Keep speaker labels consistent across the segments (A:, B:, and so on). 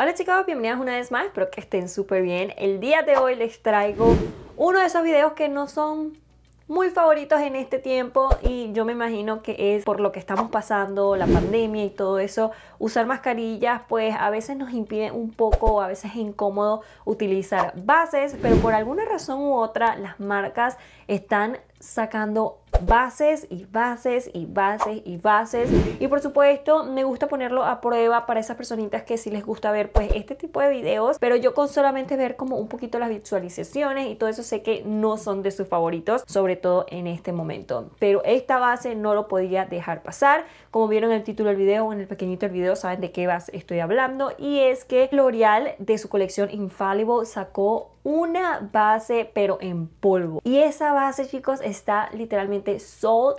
A: Hola chicos, bienvenidos una vez más, espero que estén súper bien. El día de hoy les traigo uno de esos videos que no son muy favoritos en este tiempo y yo me imagino que es por lo que estamos pasando, la pandemia y todo eso, usar mascarillas pues a veces nos impide un poco, a veces es incómodo utilizar bases, pero por alguna razón u otra las marcas están sacando bases y bases y bases y bases. Y por supuesto, me gusta ponerlo a prueba para esas personitas que sí les gusta ver pues este tipo de videos, pero yo con solamente ver como un poquito las visualizaciones y todo eso sé que no son de sus favoritos, sobre todo en este momento. Pero esta base no lo podía dejar pasar. Como vieron en el título del video o en el pequeñito del video, saben de qué base estoy hablando y es que L'Oreal de su colección Infallible sacó una base pero en polvo. Y esa base chicos está literalmente sold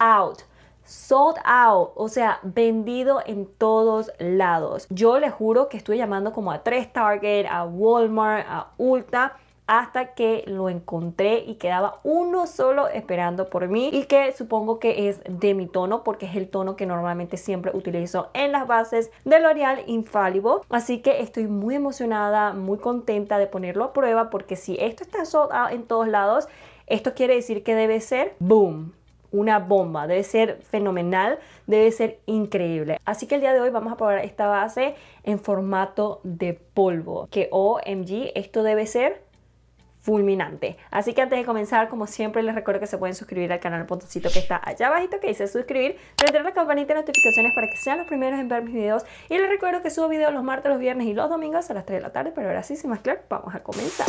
A: out sold out, o sea, vendido en todos lados. Yo les juro que estoy llamando como a tres Target, a Walmart, a Ulta hasta que lo encontré y quedaba uno solo esperando por mí y que supongo que es de mi tono porque es el tono que normalmente siempre utilizo en las bases de L'Oreal Infallible así que estoy muy emocionada muy contenta de ponerlo a prueba porque si esto está sold en todos lados esto quiere decir que debe ser boom una bomba, debe ser fenomenal, debe ser increíble. Así que el día de hoy vamos a probar esta base en formato de polvo, que OMG, esto debe ser fulminante. Así que antes de comenzar, como siempre, les recuerdo que se pueden suscribir al canal, el que está allá abajito que dice suscribir, prender la campanita de notificaciones para que sean los primeros en ver mis videos. Y les recuerdo que subo videos los martes, los viernes y los domingos a las 3 de la tarde, pero ahora sí, sin más claro, vamos a comenzar.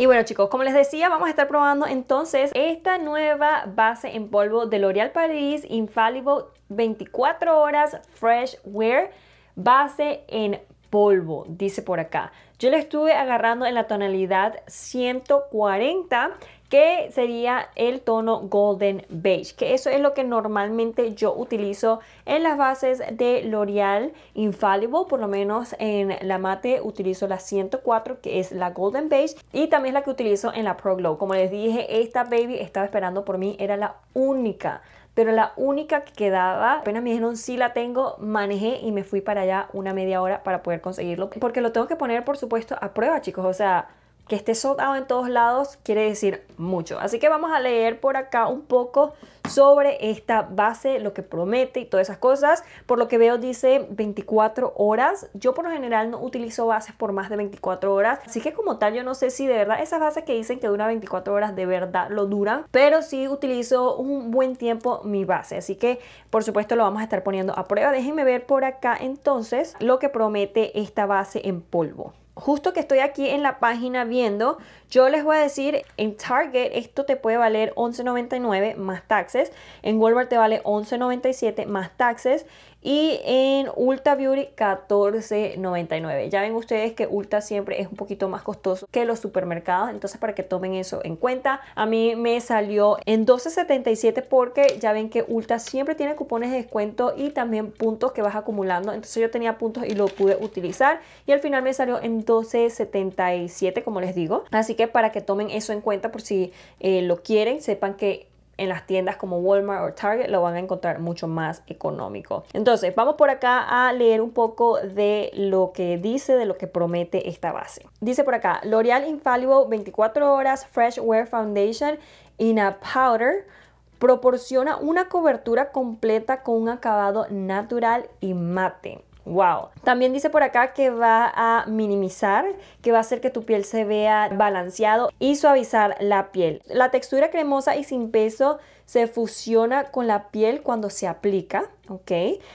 A: Y bueno chicos, como les decía, vamos a estar probando entonces esta nueva base en polvo de L'Oreal Paris Infallible 24 horas Fresh Wear base en polvo, dice por acá. Yo la estuve agarrando en la tonalidad 140 que sería el tono Golden Beige, que eso es lo que normalmente yo utilizo en las bases de L'Oreal Infallible, por lo menos en la mate utilizo la 104, que es la Golden Beige, y también la que utilizo en la Pro Glow. Como les dije, esta baby estaba esperando por mí, era la única pero la única que quedaba, apenas me dijeron sí la tengo, manejé y me fui para allá una media hora para poder conseguirlo, porque lo tengo que poner por supuesto a prueba chicos, o sea, que esté soldado en todos lados quiere decir mucho. Así que vamos a leer por acá un poco sobre esta base, lo que promete y todas esas cosas. Por lo que veo dice 24 horas. Yo por lo general no utilizo bases por más de 24 horas. Así que como tal yo no sé si de verdad esas bases que dicen que dura 24 horas de verdad lo duran. Pero sí utilizo un buen tiempo mi base. Así que por supuesto lo vamos a estar poniendo a prueba. Déjenme ver por acá entonces lo que promete esta base en polvo justo que estoy aquí en la página viendo, yo les voy a decir, en Target esto te puede valer $11.99 más taxes, en Walmart te vale $11.97 más taxes y en Ulta Beauty 14.99. Ya ven ustedes que Ulta siempre es un poquito más costoso que los supermercados, entonces para que tomen eso en cuenta. A mí me salió en 12.77 porque ya ven que Ulta siempre tiene cupones de descuento y también puntos que vas acumulando, entonces yo tenía puntos y lo pude utilizar y al final me salió en 12.77 como les digo. Así que para que tomen eso en cuenta por si eh, lo quieren, sepan que en las tiendas como Walmart o Target lo van a encontrar mucho más económico. Entonces, vamos por acá a leer un poco de lo que dice, de lo que promete esta base. Dice por acá, L'Oreal Infallible 24 horas Fresh Wear Foundation in a Powder proporciona una cobertura completa con un acabado natural y mate Wow. También dice por acá que va a minimizar, que va a hacer que tu piel se vea balanceado y suavizar la piel. La textura cremosa y sin peso se fusiona con la piel cuando se aplica, ¿ok?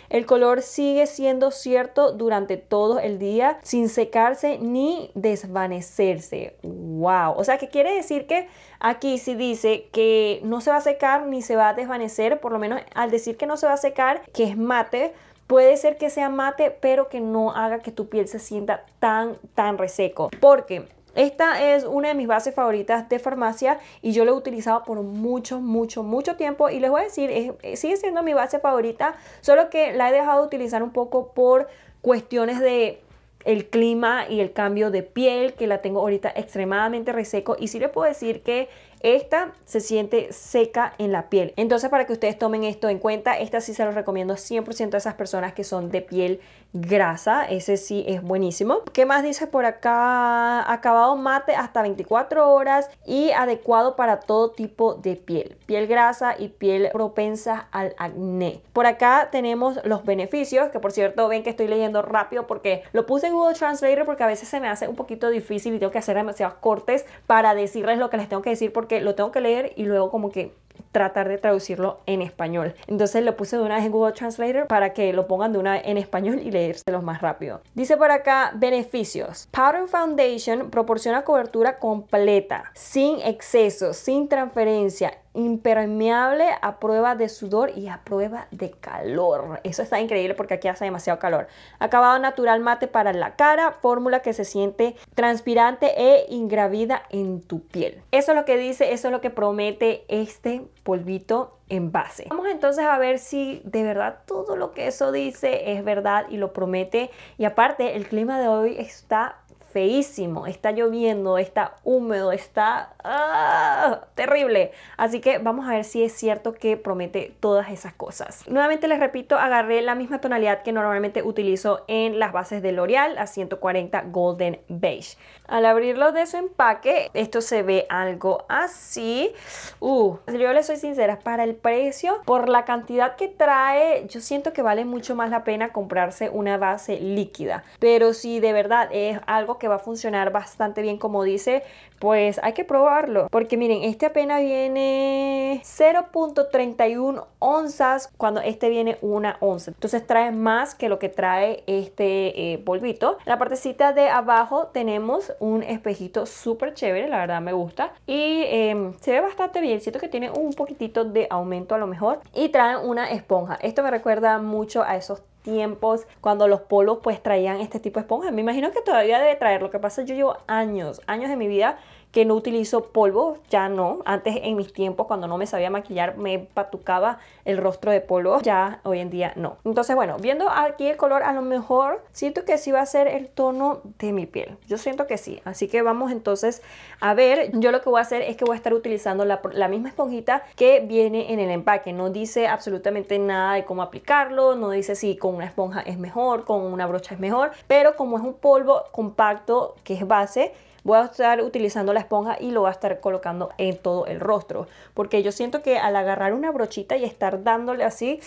A: El color sigue siendo cierto durante todo el día sin secarse ni desvanecerse. ¡Wow! O sea, que quiere decir que aquí si dice que no se va a secar ni se va a desvanecer, por lo menos al decir que no se va a secar, que es mate, Puede ser que sea mate, pero que no haga que tu piel se sienta tan, tan reseco. Porque esta es una de mis bases favoritas de farmacia y yo la he utilizado por mucho, mucho, mucho tiempo y les voy a decir, eh, sigue siendo mi base favorita, solo que la he dejado de utilizar un poco por cuestiones de el clima y el cambio de piel que la tengo ahorita extremadamente reseco y sí les puedo decir que esta se siente seca en la piel. Entonces para que ustedes tomen esto en cuenta, esta sí se los recomiendo 100% a esas personas que son de piel grasa. Ese sí es buenísimo. ¿Qué más dice por acá? Acabado mate hasta 24 horas y adecuado para todo tipo de piel. Piel grasa y piel propensa al acné. Por acá tenemos los beneficios, que por cierto ven que estoy leyendo rápido porque lo puse en Google Translator porque a veces se me hace un poquito difícil y tengo que hacer demasiados cortes para decirles lo que les tengo que decir lo tengo que leer y luego como que tratar de traducirlo en español. Entonces lo puse de una vez en Google Translator para que lo pongan de una vez en español y leérselo más rápido. Dice por acá beneficios. Powder Foundation proporciona cobertura completa, sin exceso, sin transferencia impermeable a prueba de sudor y a prueba de calor. Eso está increíble porque aquí hace demasiado calor. Acabado natural mate para la cara, fórmula que se siente transpirante e ingravida en tu piel. Eso es lo que dice, eso es lo que promete este polvito en base. Vamos entonces a ver si de verdad todo lo que eso dice es verdad y lo promete. Y aparte, el clima de hoy está feísimo, está lloviendo, está húmedo, está ah, terrible. Así que vamos a ver si es cierto que promete todas esas cosas. Nuevamente les repito, agarré la misma tonalidad que normalmente utilizo en las bases de L'Oreal a 140 Golden Beige. Al abrirlo de su empaque, esto se ve algo así. Uh, yo les soy sincera, para el precio, por la cantidad que trae, yo siento que vale mucho más la pena comprarse una base líquida. Pero si de verdad es algo que que va a funcionar bastante bien como dice, pues hay que probarlo. Porque miren, este apenas viene 0.31 onzas cuando este viene una onza. Entonces trae más que lo que trae este eh, polvito. la partecita de abajo tenemos un espejito súper chévere, la verdad me gusta. Y em, se ve bastante bien, siento que tiene un poquitito de aumento a lo mejor. Y trae una esponja. Esto me recuerda mucho a esos tiempos, cuando los polos pues traían este tipo de esponjas. Me imagino que todavía debe traer, lo que pasa yo llevo años, años de mi vida que no utilizo polvo, ya no. Antes en mis tiempos cuando no me sabía maquillar me patucaba el rostro de polvo, ya hoy en día no. Entonces bueno, viendo aquí el color a lo mejor siento que sí va a ser el tono de mi piel. Yo siento que sí, así que vamos entonces a ver. Yo lo que voy a hacer es que voy a estar utilizando la, la misma esponjita que viene en el empaque. No dice absolutamente nada de cómo aplicarlo, no dice si con una esponja es mejor, con una brocha es mejor, pero como es un polvo compacto que es base, voy a estar utilizando la esponja y lo voy a estar colocando en todo el rostro. Porque yo siento que al agarrar una brochita y estar dándole así,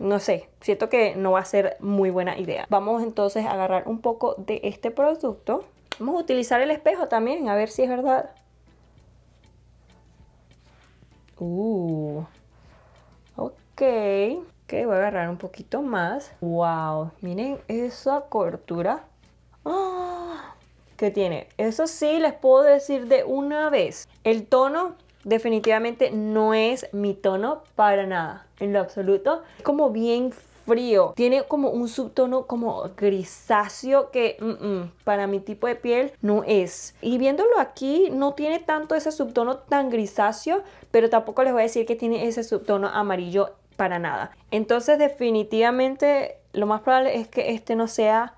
A: no sé, siento que no va a ser muy buena idea. Vamos entonces a agarrar un poco de este producto. Vamos a utilizar el espejo también, a ver si es verdad. Uh, ok, ok, voy a agarrar un poquito más. Wow, miren esa cortura. ¡Ah! que tiene. Eso sí, les puedo decir de una vez, el tono definitivamente no es mi tono para nada, en lo absoluto. como bien frío, tiene como un subtono como grisáceo que para mi tipo de piel no es. Y viéndolo aquí, no tiene tanto ese subtono tan grisáceo, pero tampoco les voy a decir que tiene ese subtono amarillo para nada. Entonces definitivamente lo más probable es que este no sea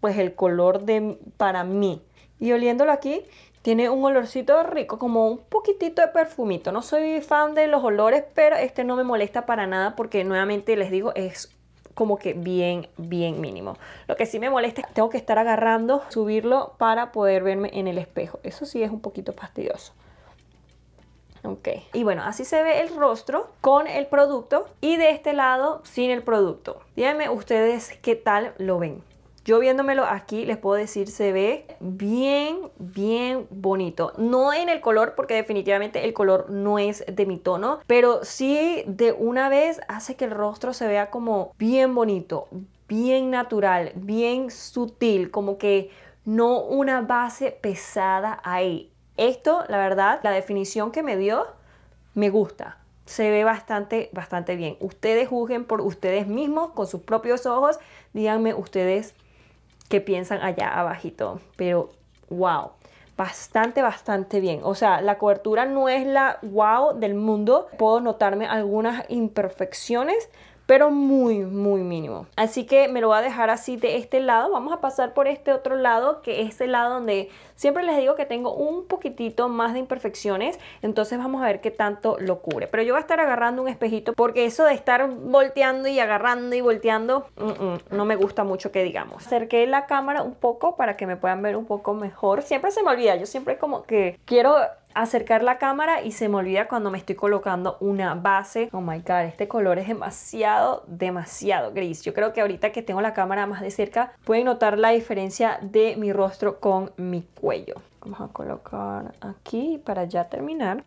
A: pues el color de para mí. Y oliéndolo aquí, tiene un olorcito rico, como un poquitito de perfumito. No soy fan de los olores, pero este no me molesta para nada porque nuevamente les digo, es como que bien, bien mínimo. Lo que sí me molesta es que tengo que estar agarrando, subirlo para poder verme en el espejo. Eso sí es un poquito fastidioso. Ok. Y bueno, así se ve el rostro con el producto y de este lado sin el producto. Díganme ustedes qué tal lo ven. Yo viéndomelo aquí les puedo decir se ve bien, bien bonito. No en el color porque definitivamente el color no es de mi tono, pero sí de una vez hace que el rostro se vea como bien bonito, bien natural, bien sutil, como que no una base pesada ahí. Esto, la verdad, la definición que me dio, me gusta. Se ve bastante, bastante bien. Ustedes juzguen por ustedes mismos, con sus propios ojos. Díganme ustedes que piensan allá abajito. Pero wow, bastante, bastante bien. O sea, la cobertura no es la wow del mundo. Puedo notarme algunas imperfecciones, pero muy, muy mínimo. Así que me lo voy a dejar así de este lado. Vamos a pasar por este otro lado, que es el lado donde siempre les digo que tengo un poquitito más de imperfecciones. Entonces vamos a ver qué tanto lo cubre. Pero yo voy a estar agarrando un espejito porque eso de estar volteando y agarrando y volteando mm, mm, no me gusta mucho que digamos. Acerqué la cámara un poco para que me puedan ver un poco mejor. Siempre se me olvida, yo siempre como que quiero acercar la cámara y se me olvida cuando me estoy colocando una base. Oh my god, este color es demasiado, demasiado gris. Yo creo que ahorita que tengo la cámara más de cerca pueden notar la diferencia de mi rostro con mi cuello. Vamos a colocar aquí para ya terminar.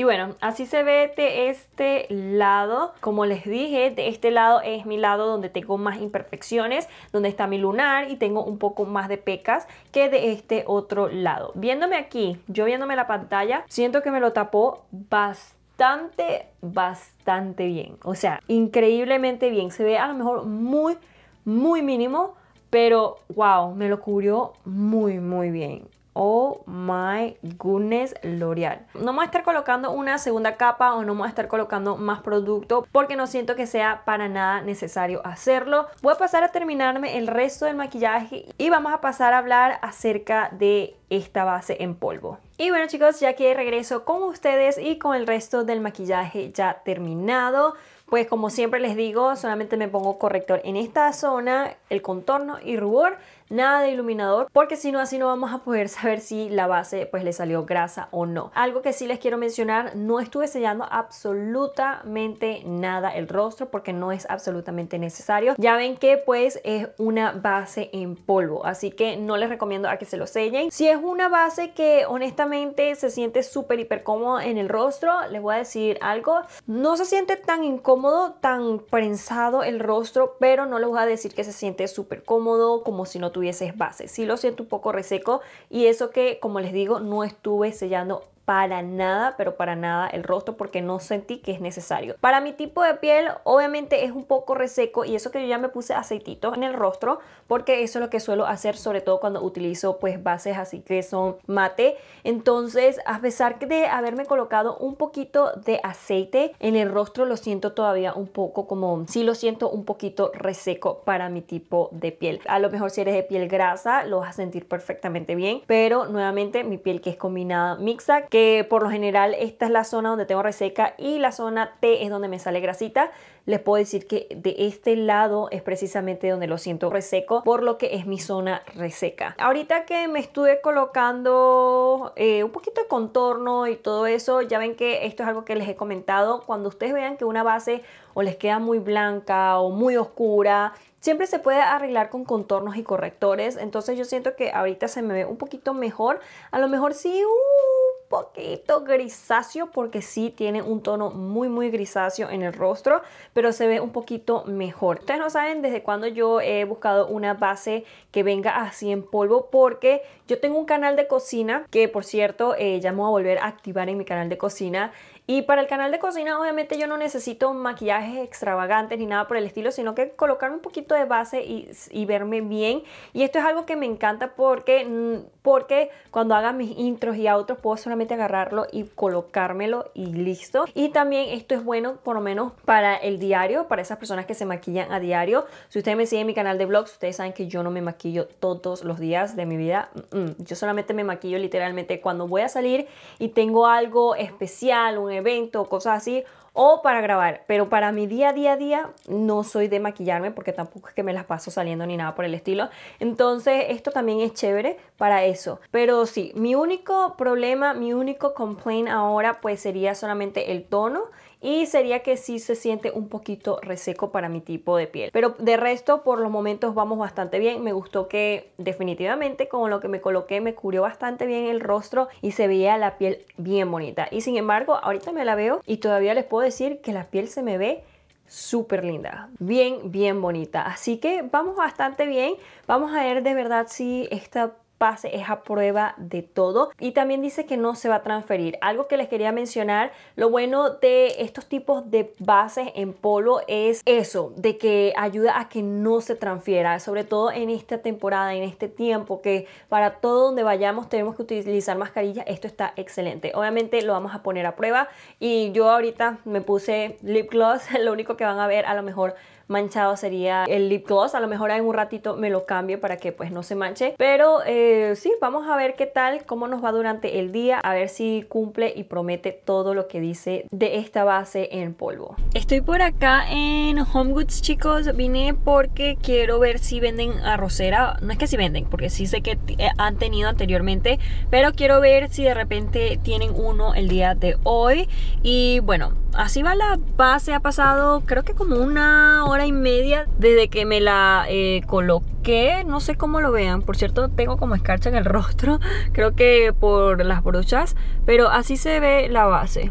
A: Y bueno, así se ve de este lado. Como les dije, de este lado es mi lado donde tengo más imperfecciones, donde está mi lunar y tengo un poco más de pecas que de este otro lado. Viéndome aquí, yo viéndome la pantalla, siento que me lo tapó bastante, bastante bien. O sea, increíblemente bien. Se ve a lo mejor muy, muy mínimo, pero wow, me lo cubrió muy, muy bien. Oh my goodness, L'Oreal. No voy a estar colocando una segunda capa o no voy a estar colocando más producto porque no siento que sea para nada necesario hacerlo. Voy a pasar a terminarme el resto del maquillaje y vamos a pasar a hablar acerca de esta base en polvo. Y bueno chicos, ya que regreso con ustedes y con el resto del maquillaje ya terminado, pues como siempre les digo, solamente me pongo corrector en esta zona, el contorno y rubor nada de iluminador, porque si no así no vamos a poder saber si la base pues le salió grasa o no. Algo que sí les quiero mencionar, no estuve sellando absolutamente nada el rostro porque no es absolutamente necesario. Ya ven que pues es una base en polvo, así que no les recomiendo a que se lo sellen. Si es una base que honestamente se siente súper hiper cómodo en el rostro, les voy a decir algo, no se siente tan incómodo, tan prensado el rostro, pero no les voy a decir que se siente súper cómodo como si no tuviera tuvieses base. si lo siento un poco reseco y eso que, como les digo, no estuve sellando para nada, pero para nada el rostro porque no sentí que es necesario. Para mi tipo de piel, obviamente es un poco reseco y eso que yo ya me puse aceitito en el rostro porque eso es lo que suelo hacer, sobre todo cuando utilizo pues bases así que son mate. Entonces, a pesar de haberme colocado un poquito de aceite en el rostro, lo siento todavía un poco como, sí lo siento un poquito reseco para mi tipo de piel. A lo mejor si eres de piel grasa, lo vas a sentir perfectamente bien, pero nuevamente mi piel que es combinada mixta, que por lo general esta es la zona donde tengo reseca y la zona T es donde me sale grasita. Les puedo decir que de este lado es precisamente donde lo siento reseco, por lo que es mi zona reseca. Ahorita que me estuve colocando eh, un poquito de contorno y todo eso, ya ven que esto es algo que les he comentado. Cuando ustedes vean que una base o les queda muy blanca o muy oscura, Siempre se puede arreglar con contornos y correctores, entonces yo siento que ahorita se me ve un poquito mejor. A lo mejor sí, uh, poquito grisáceo porque sí tiene un tono muy muy grisáceo en el rostro pero se ve un poquito mejor ustedes no saben desde cuando yo he buscado una base que venga así en polvo porque yo tengo un canal de cocina que por cierto eh, ya a volver a activar en mi canal de cocina y para el canal de cocina obviamente yo no necesito maquillajes extravagantes ni nada por el estilo, sino que colocar un poquito de base y, verme bien. Y esto es algo que me encanta porque, mm, porque cuando haga mis intros y otros puedo solamente agarrarlo y colocármelo y listo. Y también esto es bueno por lo menos para el diario, para esas personas que se maquillan a diario. Si ustedes me siguen en mi canal de vlogs, ustedes saben que yo no me maquillo todos los días de mi vida. Mm, mm, yo solamente me maquillo literalmente cuando voy a salir y tengo algo especial, un evento o cosas así, o para grabar. Pero para mi día a día, día no soy de maquillarme porque tampoco es que me las paso saliendo ni nada por el estilo. Entonces esto también es chévere para eso. Pero sí, mi único problema, mi único complaint ahora pues sería solamente el tono y sería que sí se siente un poquito reseco para mi tipo de piel. Pero de resto, por los momentos vamos bastante bien. Me gustó que definitivamente con lo que me coloqué me cubrió bastante bien el rostro y se veía la piel bien bonita. Y sin embargo, ahorita me la veo y todavía les puedo decir que la piel se me ve súper linda, bien, bien bonita. Así que vamos bastante bien. Vamos a ver de verdad si esta pase, es a prueba de todo. Y también dice que no se va a transferir. Algo que les quería mencionar, lo bueno de estos tipos de bases en polvo es eso, de que ayuda a que no se transfiera, sobre todo en esta temporada, en este tiempo, que para todo donde vayamos tenemos que utilizar mascarilla, esto está excelente. Obviamente lo vamos a poner a prueba y yo ahorita me puse lip gloss, lo único que van a ver a lo mejor manchado sería el lip gloss. A lo mejor en un ratito me lo cambio para que pues no se manche. Pero eh, sí, vamos a ver qué tal, cómo nos va durante el día. A ver si cumple y promete todo lo que dice de esta base en polvo. Estoy por acá en Home Goods, chicos. Vine porque quiero ver si venden arrocera. No es que si venden, porque sí sé que eh, han tenido anteriormente. Pero quiero ver si de repente tienen uno el día de hoy. Y bueno, así va la base. Ha pasado creo que como una hora y media desde que me la eh, coloqué. No sé cómo lo vean. Por cierto, tengo como escarcha en el rostro. Creo que por las brochas Pero así se ve la base.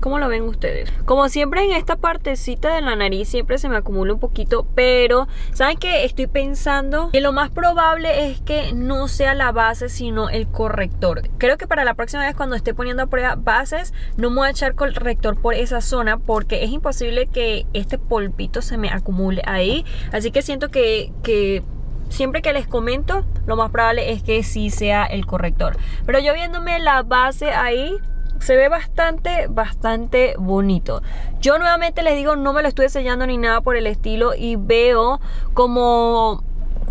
A: ¿Cómo lo ven ustedes? Como siempre en esta partecita de la nariz siempre se me acumula un poquito Pero, ¿saben qué? Estoy pensando que lo más probable es que no sea la base sino el corrector Creo que para la próxima vez cuando esté poniendo a prueba bases No me voy a echar corrector por esa zona Porque es imposible que este polpito se me acumule ahí Así que siento que, que siempre que les comento, lo más probable es que sí sea el corrector. Pero yo viéndome la base ahí, se ve bastante, bastante bonito. Yo nuevamente les digo, no me lo estoy sellando ni nada por el estilo y veo como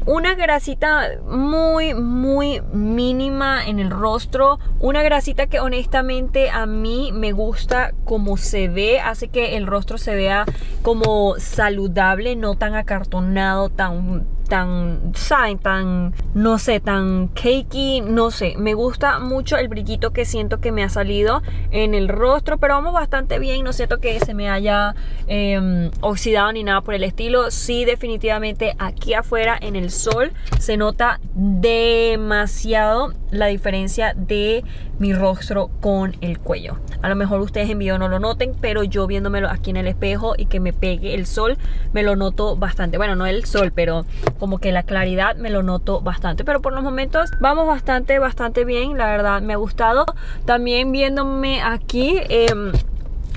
A: una grasita muy, muy mínima en el rostro. Una grasita que honestamente a mí me gusta como se ve. Hace que el rostro se vea como saludable, no tan acartonado, tan tan, ¿saben? Tan, no sé, tan cakey, no sé. Me gusta mucho el brillito que siento que me ha salido en el rostro, pero vamos bastante bien. No siento que se me haya em, oxidado ni nada por el estilo. Sí, definitivamente aquí afuera en el sol se nota demasiado la diferencia de mi rostro con el cuello. A lo mejor ustedes en video no lo noten, pero yo viéndomelo aquí en el espejo y que me pegue el sol, me lo noto bastante. Bueno, no el sol, pero como que la claridad me lo noto bastante. Pero por los momentos vamos bastante, bastante bien. La verdad me ha gustado. También viéndome aquí... Em,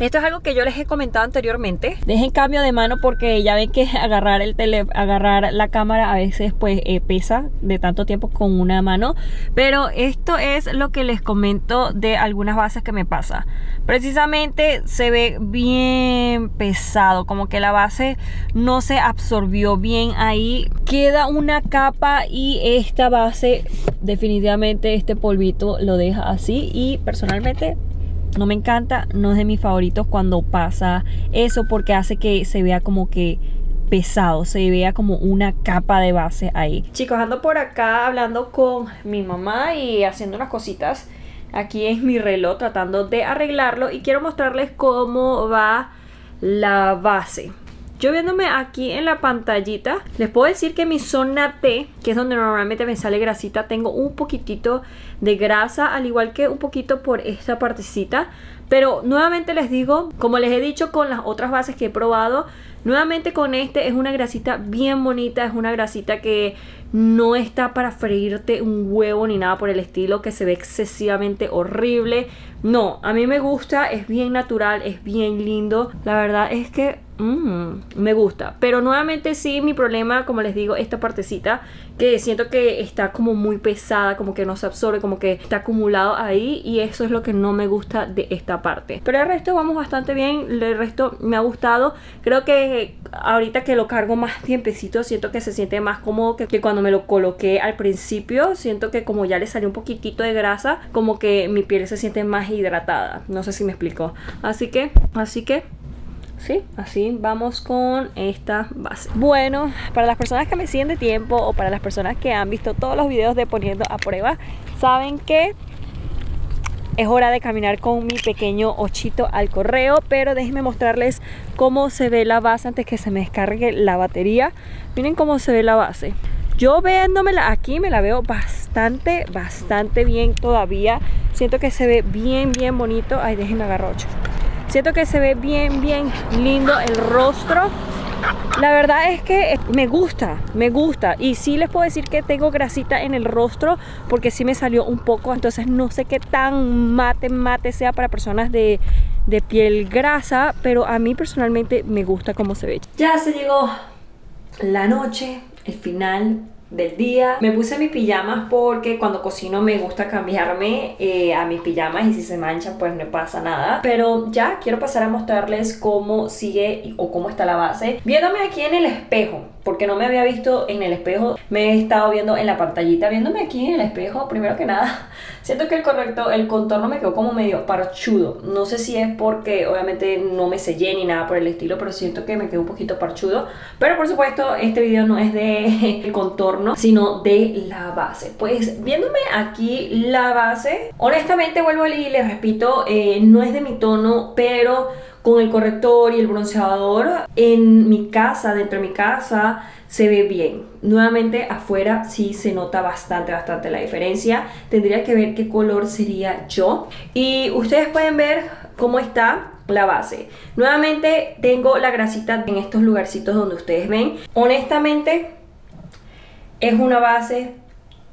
A: esto es algo que yo les he comentado anteriormente. Dejen cambio de mano porque ya ven que agarrar el tele, agarrar la cámara a veces pues eh, pesa de tanto tiempo con una mano. Pero esto es lo que les comento de algunas bases que me pasa. Precisamente se ve bien pesado, como que la base no se absorbió bien ahí. Queda una capa y esta base definitivamente este polvito lo deja así y personalmente no me encanta, no es de mis favoritos cuando pasa eso porque hace que se vea como que pesado, se vea como una capa de base ahí. Chicos, ando por acá hablando con mi mamá y haciendo unas cositas aquí en mi reloj tratando de arreglarlo y quiero mostrarles cómo va la base. Yo viéndome aquí en la pantallita, les puedo decir que mi zona T, que es donde normalmente me sale grasita, tengo un poquitito de grasa, al igual que un poquito por esta partecita. Pero nuevamente les digo, como les he dicho con las otras bases que he probado, nuevamente con este es una grasita bien bonita, es una grasita que no está para freírte un huevo ni nada por el estilo, que se ve excesivamente horrible. No, a mí me gusta, es bien natural, es bien lindo. La verdad es que Mm, me gusta. Pero nuevamente sí, mi problema, como les digo, esta partecita que siento que está como muy pesada, como que no se absorbe, como que está acumulado ahí y eso es lo que no me gusta de esta parte. Pero el resto vamos bastante bien, el resto me ha gustado. Creo que ahorita que lo cargo más tiempecito, siento que se siente más cómodo que, que cuando me lo coloqué al principio. Siento que como ya le salió un poquitito de grasa, como que mi piel se siente más hidratada. No sé si me explico. Así que, así que ¿sí? Así vamos con esta base Bueno, para las personas que me siguen de tiempo o para las personas que han visto todos los videos de poniendo a prueba, saben que es hora de caminar con mi pequeño ochito al correo, pero déjenme mostrarles cómo se ve la base antes que se me descargue la batería. Miren cómo se ve la base. Yo viéndomela aquí me la veo bastante, bastante bien todavía. Siento que se ve bien, bien bonito. Ay, déjenme agarrar Siento que se ve bien, bien lindo el rostro. La verdad es que eh, me gusta, me gusta. Y sí les puedo decir que tengo grasita en el rostro porque sí me salió un poco. Entonces no sé qué tan mate, mate sea para personas de, de piel grasa. Pero a mí personalmente me gusta cómo se ve. Ya se llegó la noche, el final del día. Me puse mis pijamas porque cuando cocino me gusta cambiarme eh, a mis pijamas y si se mancha pues no pasa nada. Pero ya quiero pasar a mostrarles cómo sigue o cómo está la base. Viéndome aquí en el espejo porque no me había visto en el espejo, me he estado viendo en la pantallita, viéndome aquí en el espejo, primero que nada, siento que el correcto, el contorno me quedó como medio parchudo, no sé si es porque obviamente no me sellé ni nada por el estilo, pero siento que me quedó un poquito parchudo, pero por supuesto este video no es de el contorno, sino de la base, pues viéndome aquí la base, honestamente vuelvo y les repito, eh, no es de mi tono, pero con el corrector y el bronceador en mi casa, dentro de mi casa, se ve bien. Nuevamente afuera sí se nota bastante, bastante la diferencia. Tendría que ver qué color sería yo. Y ustedes pueden ver cómo está la base. Nuevamente tengo la grasita en estos lugarcitos donde ustedes ven. Honestamente es una base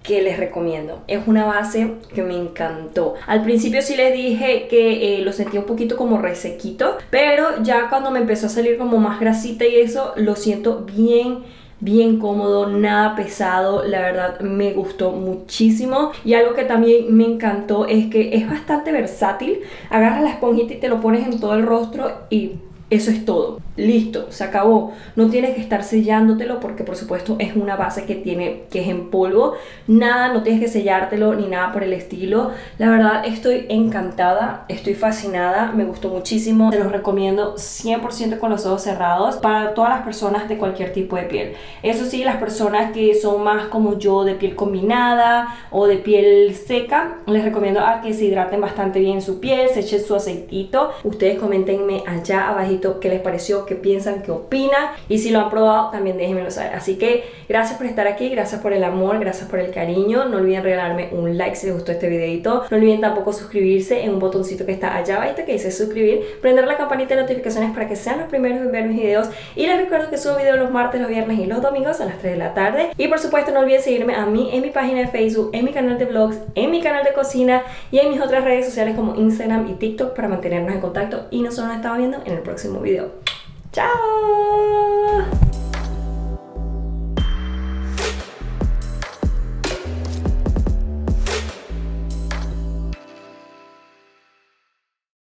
A: que les recomiendo. Es una base que me encantó. Al principio sí les dije que eh, lo sentía un poquito como resequito, pero ya cuando me empezó a salir como más grasita y eso, lo siento bien bien cómodo, nada pesado, la verdad me gustó muchísimo y algo que también me encantó es que es bastante versátil, agarras la esponjita y te lo pones en todo el rostro y eso es todo. Listo, se acabó. No tienes que estar sellándotelo porque por supuesto es una base que tiene que es en polvo. Nada, no tienes que sellártelo ni nada por el estilo. La verdad estoy encantada, estoy fascinada, me gustó muchísimo. Te los recomiendo 100% con los ojos cerrados para todas las personas de cualquier tipo de piel. Eso sí, las personas que son más como yo de piel combinada o de piel seca, les recomiendo a que se hidraten bastante bien su piel, se echen su aceitito. Ustedes comentenme allá abajito qué les pareció qué piensan, qué opinan y si lo han probado también déjenmelo saber. Así que gracias por estar aquí, gracias por el amor, gracias por el cariño. No olviden regalarme un like si les gustó este videito. No olviden tampoco suscribirse en un botoncito que está allá abajo que dice suscribir, prender la campanita de notificaciones para que sean los primeros en ver mis videos y les recuerdo que subo videos los martes, los viernes y los domingos a las 3 de la tarde y por supuesto no olviden seguirme a mí en mi página de Facebook, en mi canal de vlogs, en mi canal de cocina y en mis otras redes sociales como Instagram y TikTok para mantenernos en contacto y nosotros nos estamos viendo en el próximo video. Ciao!